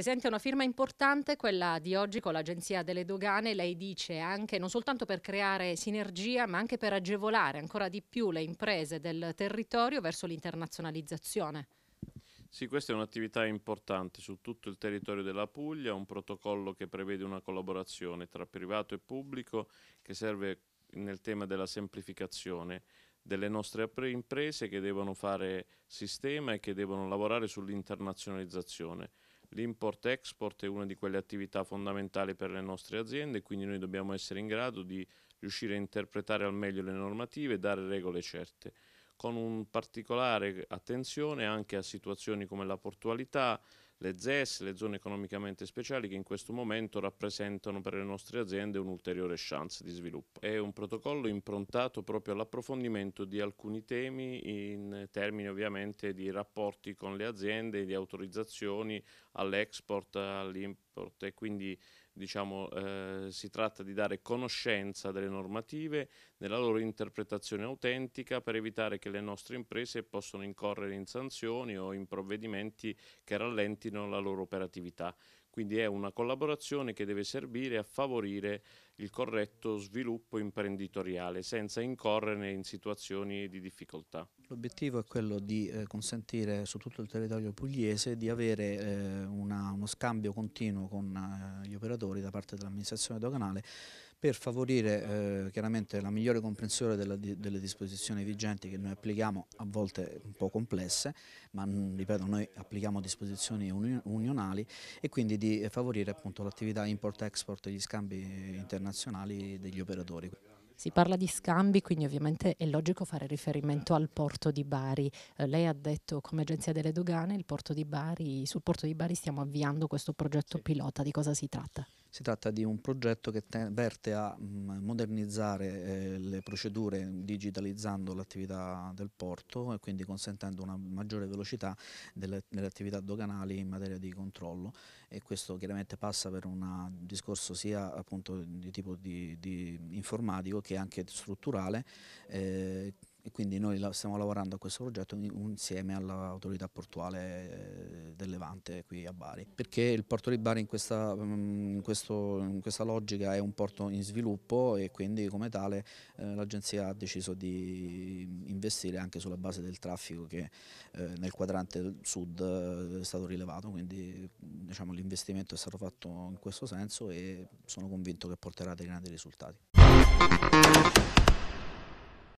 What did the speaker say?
presente una firma importante, quella di oggi con l'Agenzia delle Dogane. Lei dice anche non soltanto per creare sinergia, ma anche per agevolare ancora di più le imprese del territorio verso l'internazionalizzazione. Sì, questa è un'attività importante su tutto il territorio della Puglia, un protocollo che prevede una collaborazione tra privato e pubblico che serve nel tema della semplificazione delle nostre imprese che devono fare sistema e che devono lavorare sull'internazionalizzazione. L'import-export è una di quelle attività fondamentali per le nostre aziende, quindi noi dobbiamo essere in grado di riuscire a interpretare al meglio le normative e dare regole certe, con un particolare attenzione anche a situazioni come la portualità, le ZES, le zone economicamente speciali che in questo momento rappresentano per le nostre aziende un'ulteriore chance di sviluppo. È un protocollo improntato proprio all'approfondimento di alcuni temi in termini ovviamente di rapporti con le aziende, di autorizzazioni all'export, all'import sport e quindi diciamo, eh, si tratta di dare conoscenza delle normative nella loro interpretazione autentica per evitare che le nostre imprese possano incorrere in sanzioni o in provvedimenti che rallentino la loro operatività. Quindi è una collaborazione che deve servire a favorire il corretto sviluppo imprenditoriale senza incorrere in situazioni di difficoltà. L'obiettivo è quello di eh, consentire su tutto il territorio pugliese di avere eh, una, uno scambio continuo con eh, gli operatori da parte dell'amministrazione doganale per favorire eh, chiaramente la migliore comprensione della, delle disposizioni vigenti che noi applichiamo, a volte un po' complesse, ma mm, ripeto noi applichiamo disposizioni unionali e quindi di favorire l'attività import-export e gli scambi internazionali degli operatori. Si parla di scambi, quindi ovviamente è logico fare riferimento al porto di Bari. Eh, lei ha detto come agenzia delle dogane porto Bari, sul porto di Bari stiamo avviando questo progetto sì. pilota, di cosa si tratta? Si tratta di un progetto che verte a mm, modernizzare eh, le procedure digitalizzando l'attività del porto e quindi consentendo una maggiore velocità delle, delle, attività doganali in materia di controllo e questo chiaramente passa per un discorso sia appunto di tipo di, di informatico che anche strutturale eh, e quindi noi stiamo lavorando a questo progetto insieme all'autorità portuale eh, del Levante qui a Bari, perché il porto di Bari in questa, mm, in questo, in questa logica è un porto in sviluppo e quindi come tale eh, l'agenzia ha deciso di investire anche sulla base del traffico che eh, nel quadrante sud è stato rilevato, quindi diciamo, l'investimento è stato fatto in questo senso e sono convinto che porterà dei grandi risultati.